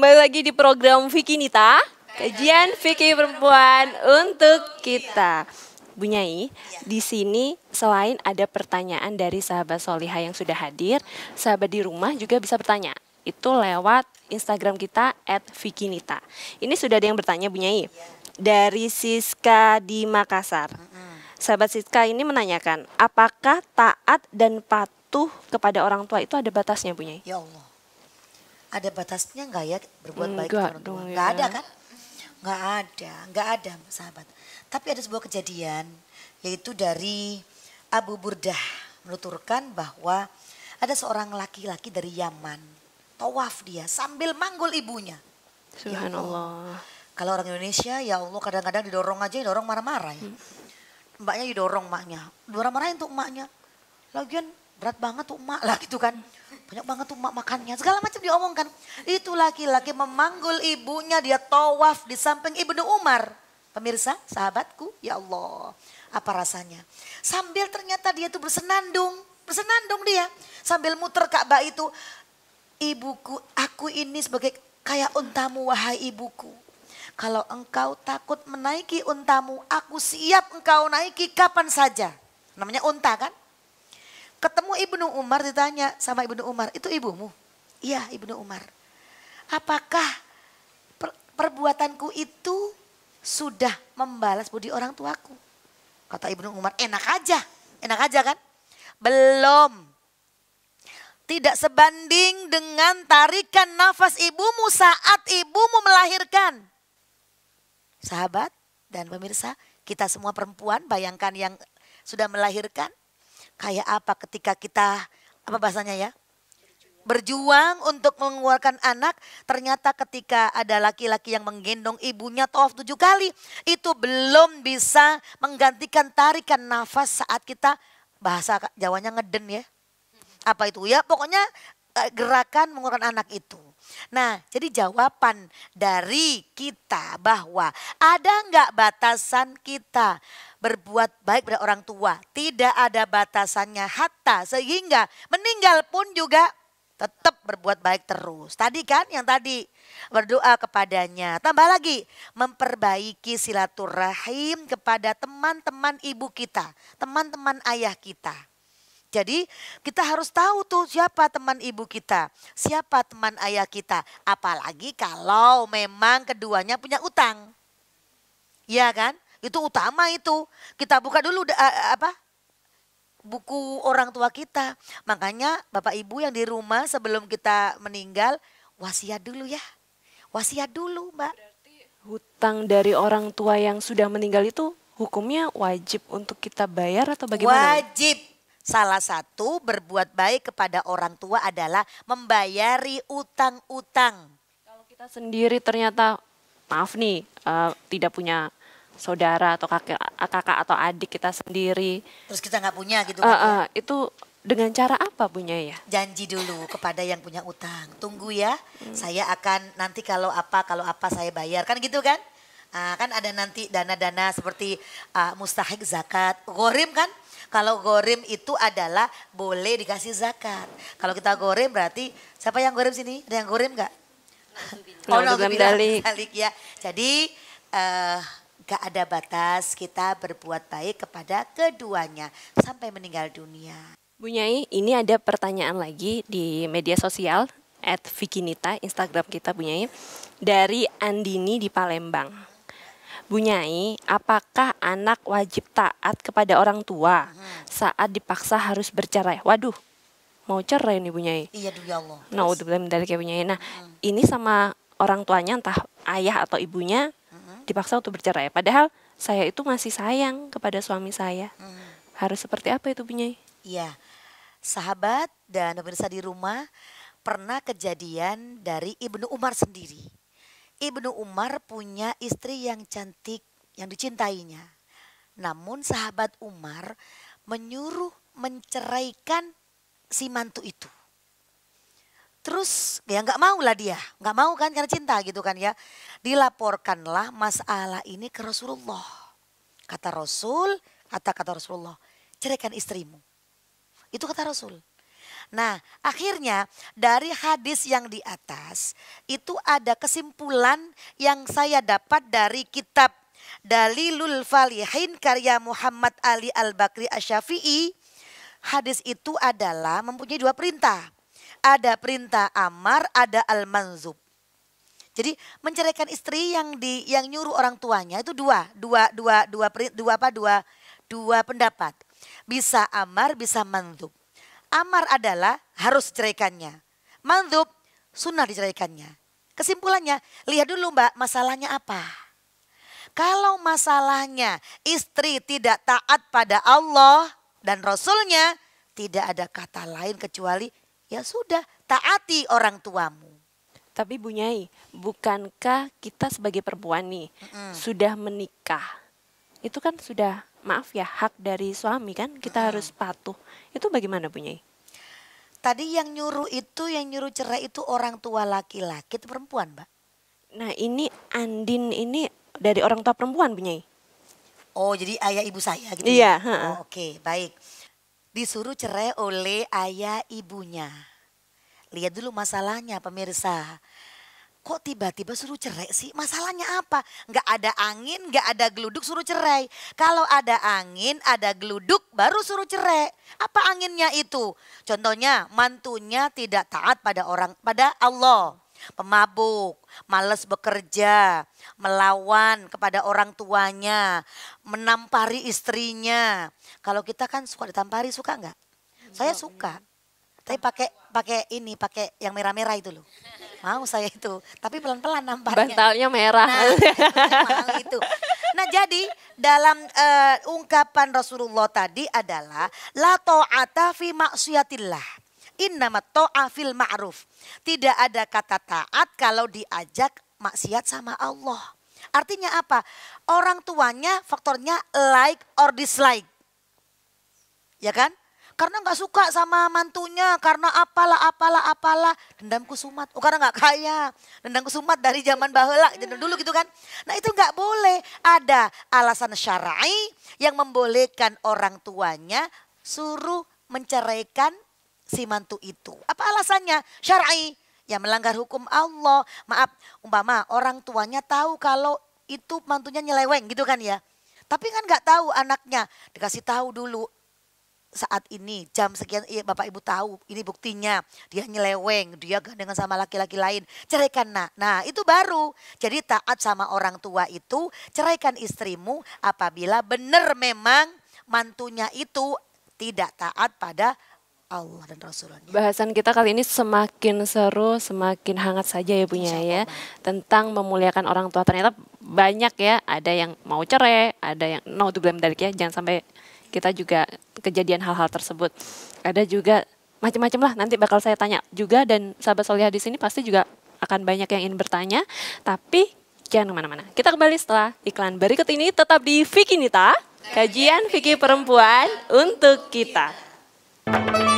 Kembali lagi di program Vicky Nita, kajian Vicky Perempuan untuk kita. Bu Nyai, di sini selain ada pertanyaan dari sahabat Soliha yang sudah hadir, sahabat di rumah juga bisa bertanya. Itu lewat Instagram kita at Vicky Nita. Ini sudah ada yang bertanya Bu Nyai, dari Siska di Makassar. Sahabat Siska ini menanyakan, apakah taat dan patuh kepada orang tua itu ada batasnya Bu Nyai? Ya Allah ada batasnya nggak ya berbuat baik orang tua? Nggak ya. ada kan? Nggak ada, nggak ada sahabat. Tapi ada sebuah kejadian yaitu dari Abu Burdah menuturkan bahwa ada seorang laki-laki dari Yaman tawaf dia sambil manggul ibunya. Ya Subhanallah. Ya Kalau orang Indonesia ya Allah kadang-kadang didorong aja didorong marah-marah ya. Hmm. Mbaknya didorong maknya, marah-marahin untuk maknya Lagian berat banget tuh emak lah gitu kan. Banyak banget tuh emak makannya. Segala macam diomongkan. Itu laki-laki memanggul ibunya dia tawaf di samping Ibnu Umar. Pemirsa, sahabatku, ya Allah. Apa rasanya? Sambil ternyata dia tuh bersenandung. Bersenandung dia. Sambil muter Ka'bah itu. Ibuku, aku ini sebagai kayak untamu wahai ibuku. Kalau engkau takut menaiki untamu, aku siap engkau naiki kapan saja. Namanya unta kan? Ketemu Ibnu Umar ditanya sama Ibnu Umar, itu ibumu? Iya Ibnu Umar. Apakah perbuatanku itu sudah membalas budi orang tuaku? Kata Ibnu Umar, enak aja, enak aja kan? Belum. Tidak sebanding dengan tarikan nafas ibumu saat ibumu melahirkan. Sahabat dan pemirsa, kita semua perempuan bayangkan yang sudah melahirkan kayak apa ketika kita apa bahasanya ya? Berjuang untuk mengeluarkan anak, ternyata ketika ada laki-laki yang menggendong ibunya tawaf tujuh kali, itu belum bisa menggantikan tarikan nafas saat kita bahasa Jawanya ngeden ya. Apa itu ya? Pokoknya eh, gerakan mengeluarkan anak itu. Nah, jadi jawaban dari kita bahwa ada enggak batasan kita berbuat baik pada orang tua. Tidak ada batasannya hatta sehingga meninggal pun juga tetap berbuat baik terus. Tadi kan yang tadi berdoa kepadanya. Tambah lagi memperbaiki silaturahim kepada teman-teman ibu kita, teman-teman ayah kita. Jadi kita harus tahu tuh siapa teman ibu kita, siapa teman ayah kita. Apalagi kalau memang keduanya punya utang. Iya kan? Itu utama itu. Kita buka dulu uh, apa? buku orang tua kita. Makanya Bapak Ibu yang di rumah sebelum kita meninggal wasiat dulu ya. Wasiat dulu, Mbak. Berarti hutang dari orang tua yang sudah meninggal itu hukumnya wajib untuk kita bayar atau bagaimana? Wajib. Salah satu berbuat baik kepada orang tua adalah membayari utang-utang. Kalau kita sendiri ternyata maaf nih uh, tidak punya saudara atau kakek kakak atau adik kita sendiri terus kita nggak punya gitu uh, itu dengan cara apa punya ya? Janji dulu kepada yang punya utang. Tunggu ya, hmm. saya akan nanti kalau apa kalau apa saya bayar kan gitu kan? Uh, kan ada nanti dana-dana seperti uh, mustahik zakat, gorim kan? Kalau gorim itu adalah boleh dikasih zakat. Kalau kita gorim berarti siapa yang gorim sini? Ada yang gorim nggak? Oh, no, dalik. dalik ya. Jadi uh, gak ada batas kita berbuat baik kepada keduanya sampai meninggal dunia. Bu Nyai, ini ada pertanyaan lagi di media sosial at Vikinita, Instagram kita Bu Nyai, dari Andini di Palembang. Bu Nyai, apakah anak wajib taat kepada orang tua hmm. saat dipaksa harus bercerai? Waduh, mau cerai nih Bu Nyai. Iya, ya Allah. Nah, udah dari kayak Bu Nyai. Nah, ini sama orang tuanya entah ayah atau ibunya dipaksa untuk bercerai. Padahal saya itu masih sayang kepada suami saya. Hmm. Harus seperti apa itu punya? Iya, sahabat dan pemirsa di rumah pernah kejadian dari ibnu Umar sendiri. Ibnu Umar punya istri yang cantik yang dicintainya. Namun sahabat Umar menyuruh menceraikan si mantu itu. Terus ya nggak mau lah dia, nggak mau kan karena cinta gitu kan ya. Dilaporkanlah masalah ini ke Rasulullah. Kata Rasul, kata kata Rasulullah, ceraikan istrimu. Itu kata Rasul. Nah akhirnya dari hadis yang di atas itu ada kesimpulan yang saya dapat dari kitab Dalilul Falihin karya Muhammad Ali Al-Bakri Asyafi'i. Hadis itu adalah mempunyai dua perintah ada perintah amar, ada al-manzub. Jadi menceraikan istri yang di yang nyuruh orang tuanya itu dua, dua, dua, dua, dua, dua apa? Dua, dua pendapat. Bisa amar, bisa manzub. Amar adalah harus ceraikannya. Manzub sunnah diceraikannya. Kesimpulannya, lihat dulu Mbak, masalahnya apa? Kalau masalahnya istri tidak taat pada Allah dan Rasulnya, tidak ada kata lain kecuali ya sudah taati orang tuamu. Tapi Bu Nyai, bukankah kita sebagai perempuan nih mm. sudah menikah? Itu kan sudah maaf ya hak dari suami kan kita mm. harus patuh. Itu bagaimana Bu Nyai? Tadi yang nyuruh itu yang nyuruh cerai itu orang tua laki-laki itu perempuan, Mbak. Nah, ini Andin ini dari orang tua perempuan Bu Nyai. Oh, jadi ayah ibu saya gitu. Ya? Iya, ya? oh, oke, okay, baik disuruh cerai oleh ayah ibunya. Lihat dulu masalahnya pemirsa. Kok tiba-tiba suruh cerai sih? Masalahnya apa? Nggak ada angin, nggak ada geluduk suruh cerai. Kalau ada angin, ada geluduk baru suruh cerai. Apa anginnya itu? Contohnya mantunya tidak taat pada orang pada Allah pemabuk, malas bekerja, melawan kepada orang tuanya, menampari istrinya. Kalau kita kan suka ditampari, suka nggak? Saya iya, suka. Tapi pakai pakai ini, pakai yang merah-merah itu loh. Mau saya itu, tapi pelan-pelan nampaknya. Bantalnya merah. Nah, itu. Nah jadi dalam uh, ungkapan Rasulullah tadi adalah la ta'ata fi maksiatillah. Innama to'afil ma'ruf. Tidak ada kata taat kalau diajak maksiat sama Allah. Artinya apa? Orang tuanya faktornya like or dislike. Ya kan? Karena nggak suka sama mantunya, karena apalah apalah apalah dendam kusumat. Oh karena nggak kaya, dendam kusumat dari zaman bahela dulu gitu kan. Nah itu nggak boleh. Ada alasan syar'i yang membolehkan orang tuanya suruh menceraikan si mantu itu. Apa alasannya? Syar'i. Ya melanggar hukum Allah. Maaf, umpama orang tuanya tahu kalau itu mantunya nyeleweng gitu kan ya. Tapi kan nggak tahu anaknya. Dikasih tahu dulu saat ini jam sekian iya bapak ibu tahu ini buktinya dia nyeleweng dia gandengan sama laki-laki lain ceraikan nak nah itu baru jadi taat sama orang tua itu ceraikan istrimu apabila benar memang mantunya itu tidak taat pada Allah dan Rasulnya. Bahasan kita kali ini semakin seru, semakin hangat saja ya punya ya tentang memuliakan orang tua. Ternyata banyak ya, ada yang mau cerai, ada yang no to blame dari ya, jangan sampai kita juga kejadian hal-hal tersebut. Ada juga macam-macam lah nanti bakal saya tanya juga dan sahabat solihah di sini pasti juga akan banyak yang ingin bertanya tapi jangan kemana-mana kita kembali setelah iklan berikut ini tetap di Vikinita kajian Vicky perempuan untuk kita. Thank you.